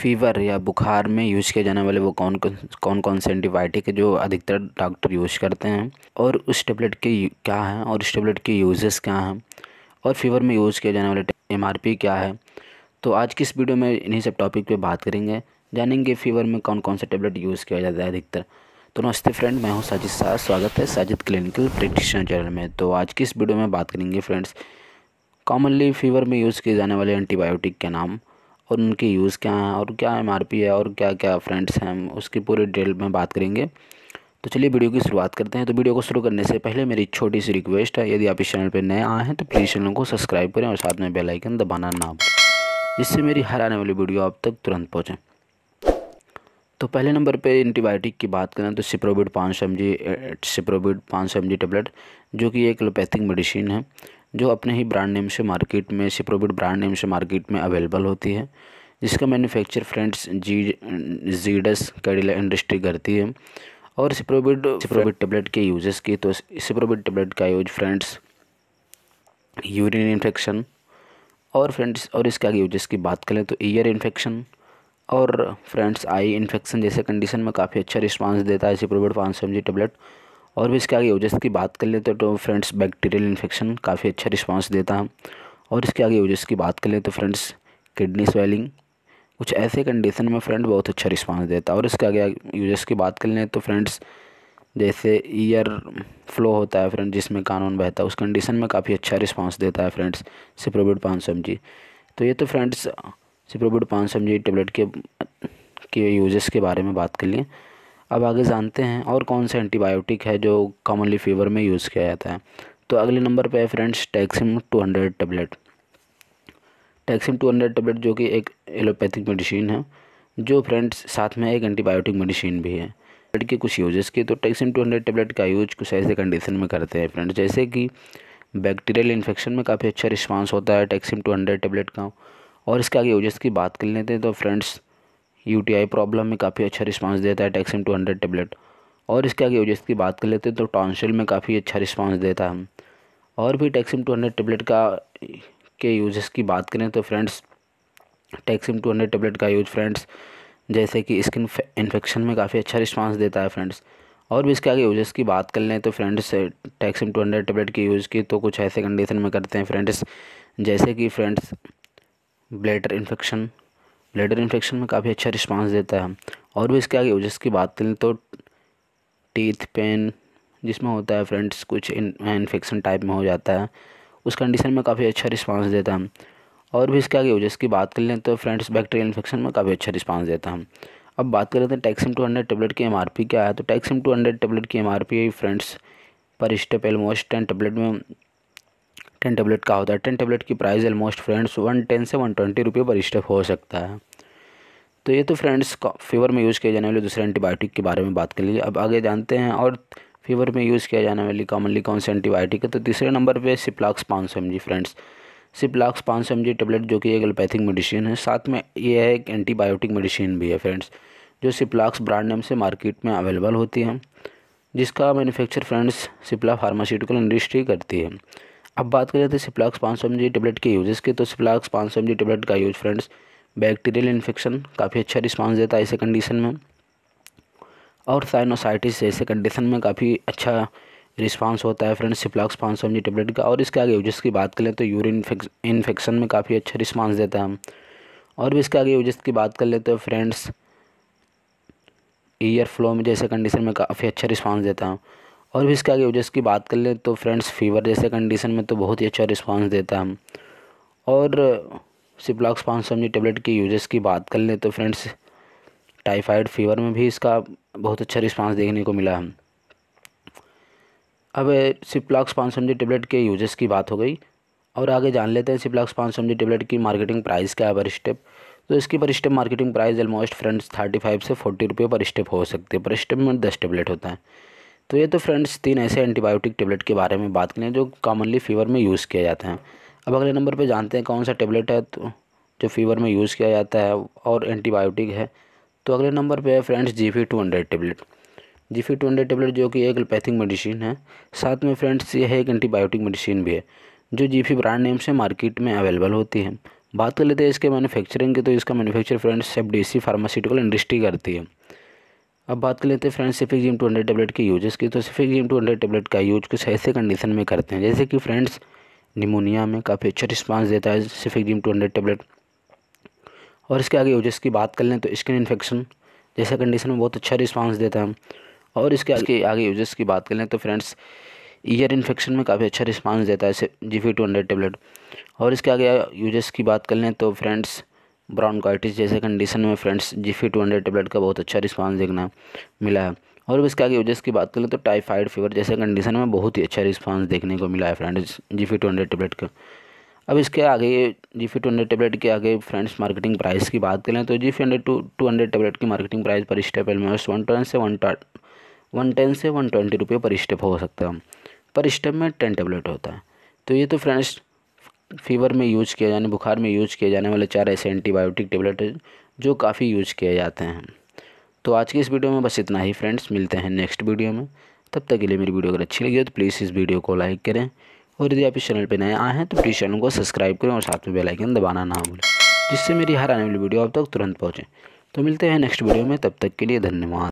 fever या बुखार में यूज़ किए जाने वाले वो कौन कौन कौन कौन से एंटीबायोटिक है जो अधिकतर डॉक्टर यूज़ करते हैं और उस टेबलेट के क्या हैं और उस टेबलेट के यूज़ेस क्या हैं और फ़ीवर में यूज़ किए जाने वाले एम क्या है तो आज की इस वीडियो में इन्हीं सब टॉपिक पे बात करेंगे जानेंगे फ़ीवर में कौन कौन सा टेबलेट यूज़ किया जाता है अधिकतर तो नमस्ते फ्रेंड मैं हूँ साजिद शाह स्वागत है साजिद क्लिनिकल प्रैक्टिशनर चैनल में तो आज की इस वीडियो में बात करेंगे फ्रेंड्स कॉमनली फीवर में यूज़ किए जाने वाले एंटीबायोटिक के नाम और उनके यूज़ क्या हैं और क्या एम है और क्या क्या फ्रेंड्स हैं उसकी पूरी डिटेल में बात करेंगे तो चलिए वीडियो की शुरुआत करते हैं तो वीडियो को शुरू करने से पहले मेरी छोटी सी रिक्वेस्ट है यदि आप इस चैनल पर नए आए हैं तो प्लीज़ चैनल को सब्सक्राइब करें और साथ में बेल आइकन दबाना ना भूलें जिससे मेरी हर आने वाली वीडियो आप तक तुरंत पहुँचें तो पहले नंबर पे एंटीबायोटिक की बात करें तो सिप्रोबिड पाँच सौ एम जी सिप्रोबिड पाँच सौ एम जी टेबलेट जो कि एक एलोपैथिक मेडिसिन है जो अपने ही ब्रांड नेम से मार्केट में सिप्रोबिट ब्रांड नेम से मार्केट में अवेलेबल होती है जिसका मैन्युफैक्चर फ्रेंड्स जी जीडस कैडिला इंडस्ट्री करती है और सिप्रोबिट सिप्रोबिट टेबलेट के यूजेस की तो सिप्रोबिट टेबलेट का यूज फ्रेंड्स यूरिन इन्फेक्शन और फ्रेंड्स और इसके आगे यूजेस की बात करें तो ईयर इन्फेक्शन और फ्रेंड्स आई इन्फेक्शन जैसे कंडीशन में काफ़ी अच्छा रिस्पांस देता है सिप्रोबिट पाँच सौ एम टेबलेट और भी इसके आगे यूजेस की बात कर लेते तो फ्रेंड्स बैक्टीरियल इन्फेक्शन काफ़ी अच्छा रिस्पांस देता है और इसके आगे यूजेस की बात कर लें तो फ्रेंड्स किडनी स्वेलिंग कुछ ऐसे कंडीशन में फ्रेंड बहुत अच्छा रिस्पांस देता है और इसके आगे यूजेस की बात कर लें तो फ्रेंड्स जैसे ईयर फ्लो होता है फ्रेंड जिसमें कानून बहता है उस कंडीशन में काफ़ी अच्छा रिस्पांस देता है फ्रेंड्स सिप्रोबिड पाँच सौ तो ये तो फ्रेंड्स सिप्रोबिड पाँच सौ टेबलेट के के यूजेस के बारे में बात कर लें अब आगे जानते हैं और कौन सा एंटीबायोटिक है जो कॉमनली फीवर में यूज़ किया जाता है तो अगले नंबर पे है friends Taxim 200 tablet Taxim 200 tablet जो कि एक एलोपैथिक मेडिसिन है जो फ्रेंड्स साथ में एक एंटीबायोटिक मेडिसिन भी है टैबलेट के कुछ यूजेस के तो टैक्सिम 200 टेबलेट का यूज कुछ ऐसे कंडीशन में करते हैं फ्रेंड्स जैसे कि बैक्टीरियल इन्फेक्शन में काफ़ी अच्छा रिस्पांस होता है टैक्सिम हंड्रेड टेबलेट का और इसके आगे यूजेस की बात कर लेते हैं तो फ्रेंड्स यूटीआई प्रॉब्लम में काफ़ी अच्छा रिस्पांस देता है टैक्सिम टू हंड्रेड टेबलेट और इसके आगे यूजेस की बात कर लेते हैं तो टॉन्सिल में काफ़ी अच्छा रिस्पांस देता है और भी टैक्सिम टू हंड्रेड टेबलेट का के यूजेस की बात करें तो friends Taxim two hundred tablet का यूज फ्रेंड्स जैसे कि स्किन इन्फेक्शन में काफ़ी अच्छा रिस्पांस देता है फ्रेंड्स और भी इसके आगे यूजेस की बात कर लें तो friends Taxim two hundred tablet की यूज़ की तो कुछ ऐसे कंडीशन में करते हैं फ्रेंड्स जैसे कि friends bladder infection bladder infection में काफ़ी अच्छा रिस्पांस देता है और भी इसके आगे वजह की बात करें तो टीथ पेन जिसमें होता है फ्रेंड्स कुछ इन्फेक्शन टाइप में हो जाता है उस कंडीशन में काफ़ी अच्छा रिस्पांस देता है और भी इसके आगे वजह की बात कर लें तो फ्रेंड्स बैक्टीरियल इन्फेक्शन में काफ़ी अच्छा रिस्पांस देता है अब बात कर लेते हैं टैक्सिम टू हंड्रेड टेबलेट की एम क्या है तो टैक्सिम टू हंड्रेड टेबलेट की MRP friends per strip almost ten tablet में टेन टेबलेट का होता है टेन टेबलेट की price almost friends one ten से वन ट्वेंटी रुपये पर स्टेप हो सकता है तो ये तो फ्रेंड्स फीवर में यूज़ किए जाने वाले दूसरे एंटीबायोटिक के बारे में बात कर लीजिए अब आगे जानते हैं और फीवर में यूज़ किया जाने वाली कॉमनली कौन से एंटीबायोटिक है तो तीसरे नंबर पर सिप्लाक्स पाँच सौ एम फ्रेंड्स सिप्लाक्स पाँच सौ एम टेबलेट जो कि एक एलोपैथिक मेडिसिन है साथ में ये है एक एंटीबायोटिक मेडिसिन भी है फ्रेंड्स जो सिप्लाक्स ब्रांड नेम से मार्केट में अवेलेबल होती है जिसका manufacture friends Cipla pharmaceutical industry करती है अब बात करें तो सिप्लाक्स पाँच सौ एम जी टेबलेट के यूज़ के तो सिप्लाक्स पाँच सौ एम जी टेबलेट का यूज़ फ्रेंड्स बैक्टीरियल इन्फेक्शन काफ़ी अच्छा रिस्पांस देता है ऐसे कंडीशन में और साइनोसाइटिस ऐसे कंडीशन में काफ़ी अच्छा रिस्पांस होता है फ्रेंड्स सिप्लाक्स पाँच सौ एम जी टेबलेट का और इसके आगे यूजेस की बात करें तो यूरिन इन्फेक्शन में काफ़ी अच्छा रिस्पांस देता है और भी इसके आगे यूजेस की बात कर लेते हैं फ्रेंड्स ईयर फ्लो में जैसे कंडीशन में काफ़ी अच्छा रिस्पांस देता है और भी इसके आगे यूजर्स की बात कर लें तो फ्रेंड्स फीवर जैसे कंडीशन में तो बहुत ही अच्छा रिस्पांस देता है और सिप्लॉक्स पाँच सौ टेबलेट के यूजेस की बात कर लें तो फ्रेंड्स टाइफाइड फीवर में भी इसका बहुत अच्छा रिस्पांस देखने को मिला हम अब सिप्लॉक्स पाँच सौ टेबलेट के यूजेस की बात हो गई और आगे जान लेते हैं सिप्लॉक्स पाँच सौ टेबलेट की मार्केटिंग प्राइस क्या है पर स्टेप तो इसकी per strip marketing price almost friends thirty five से फोर्टी रुपये पर स्टेप हो सकती है पर स्टेप में दस टेबलेट होता है तो ये तो फ्रेंड्स तीन ऐसे एंटीबायोटिक टेबलेट के बारे में बात करें जो कॉमनली फीवर में यूज़ किया जाते हैं अब अगले नंबर पर जानते हैं कौन सा टेबलेट है तो जो फीवर में यूज़ किया जाता है और एंटीबायोटिक है तो अगले नंबर पर है friends Zifi two hundred tablet Zifi two hundred tablet जो कि एक एलोपैथिक मेडिसिन है साथ में फ्रेंड्स ये है एक एंटीबायोटिक मेडिसिन भी है जो जी फी ब्रांड नेम से मार्केट में अवेलेबल होती है बात कर लेते हैं इसके मैन्युफैक्चरिंग की तो इसका manufacture friends F D C pharmaceutical industry करती है अब बात कर लेते हैं friends cefixime two hundred tablet के यूज़ की तो cefixime two hundred tablet का यूज कुछ ऐसे कंडीशन में करते हैं जैसे कि फ्रेंड्स निमोनिया में काफ़ी अच्छा रिस्पांस देता है cefixime two hundred tablet और इसके आगे यूज की बात कर लें तो स्किन इन्फेक्शन जैसे कंडीशन में बहुत अच्छा रिस्पांस देता है और इसके आगे आगे यूज की बात कर लें तो फ्रेंड्स ईयर इन्फेक्शन में काफ़ी अच्छा रिस्पांस देता है Zifi two hundred tablet और इसके आगे यूज की बात कर लें तो फ्रेंड्स ब्राउनकाइटिस जैसे कंडीशन में friends Zifi two hundred tablet का बहुत अच्छा रिस्पांस देखना मिला है और अब इसके आगे वजह की बात करें तो टाइफाइड फीवर जैसे कंडीशन में बहुत ही अच्छा रिस्पांस देखने को मिला है friends Zifi two hundred tablet का अब इसके आगे Zifi two hundred tablet के आगे फ्रेंड्स मार्केटिंग प्राइस की बात करें तो Zifi hundred two two hundred tablet की marketing price per strip almost one ten से वन वन टेन से वन ट्वेंटी रुपये पर स्टेप हो सकता है पर स्टेप में टेन टेबलेट होता है तो ये तो फ्रेंड्स फीवर में यूज किया जाने बुखार में यूज किए जाने वाले चार ऐसे एंटीबायोटिक टेबलेट जो काफ़ी यूज किए जाते हैं तो आज की इस वीडियो में बस इतना ही फ्रेंड्स मिलते हैं नेक्स्ट वीडियो में तब तक के लिए मेरी वीडियो अगर अच्छी लगी हो तो प्लीज़ इस वीडियो को लाइक करें और यदि आप इस चैनल पर नए आए हैं तो प्लीज़ चैनल को सब्सक्राइब करें और साथ में बेल आइकन दबाना ना भूलें जिससे मेरी हर आने वाली वीडियो आप तक तुरंत पहुँचें तो मिलते हैं नेक्स्ट वीडियो में तब तक के लिए धन्यवाद